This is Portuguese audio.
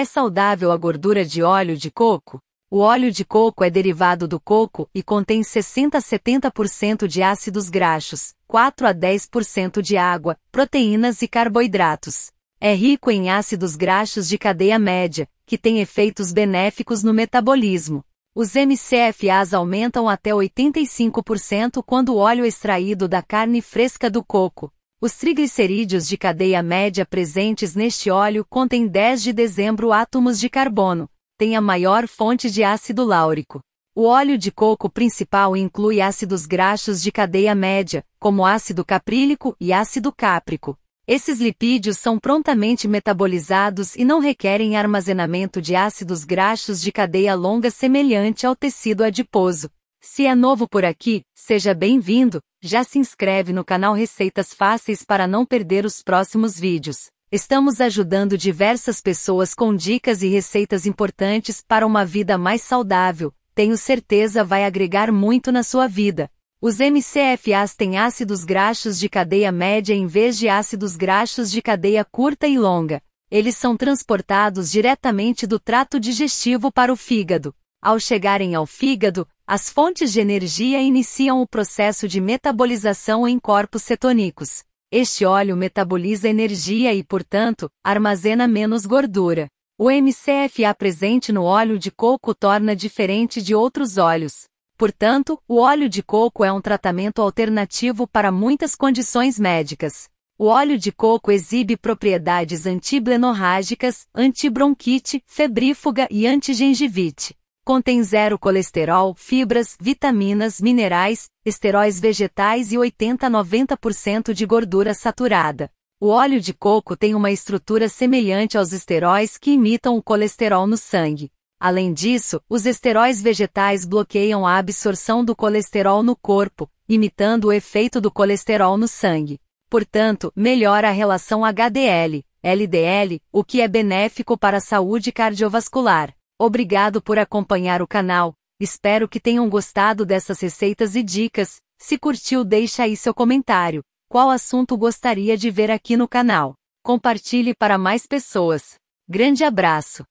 É saudável a gordura de óleo de coco? O óleo de coco é derivado do coco e contém 60 a 70% de ácidos graxos, 4 a 10% de água, proteínas e carboidratos. É rico em ácidos graxos de cadeia média, que tem efeitos benéficos no metabolismo. Os MCFAs aumentam até 85% quando o óleo extraído da carne fresca do coco, os triglicerídeos de cadeia média presentes neste óleo contêm 10 de dezembro átomos de carbono, tem a maior fonte de ácido láurico. O óleo de coco principal inclui ácidos graxos de cadeia média, como ácido caprílico e ácido cáprico. Esses lipídios são prontamente metabolizados e não requerem armazenamento de ácidos graxos de cadeia longa semelhante ao tecido adiposo. Se é novo por aqui, seja bem-vindo, já se inscreve no canal Receitas Fáceis para não perder os próximos vídeos. Estamos ajudando diversas pessoas com dicas e receitas importantes para uma vida mais saudável, tenho certeza vai agregar muito na sua vida. Os MCFAs têm ácidos graxos de cadeia média em vez de ácidos graxos de cadeia curta e longa. Eles são transportados diretamente do trato digestivo para o fígado. Ao chegarem ao fígado, as fontes de energia iniciam o processo de metabolização em corpos cetônicos. Este óleo metaboliza energia e, portanto, armazena menos gordura. O MCFA presente no óleo de coco torna diferente de outros óleos. Portanto, o óleo de coco é um tratamento alternativo para muitas condições médicas. O óleo de coco exibe propriedades antiblenorrágicas, antibronquite, febrífuga e antigengivite. Contém zero colesterol, fibras, vitaminas, minerais, esteróis vegetais e 80-90% de gordura saturada. O óleo de coco tem uma estrutura semelhante aos esteróis que imitam o colesterol no sangue. Além disso, os esteróis vegetais bloqueiam a absorção do colesterol no corpo, imitando o efeito do colesterol no sangue. Portanto, melhora a relação HDL, LDL, o que é benéfico para a saúde cardiovascular. Obrigado por acompanhar o canal, espero que tenham gostado dessas receitas e dicas, se curtiu deixa aí seu comentário, qual assunto gostaria de ver aqui no canal. Compartilhe para mais pessoas. Grande abraço!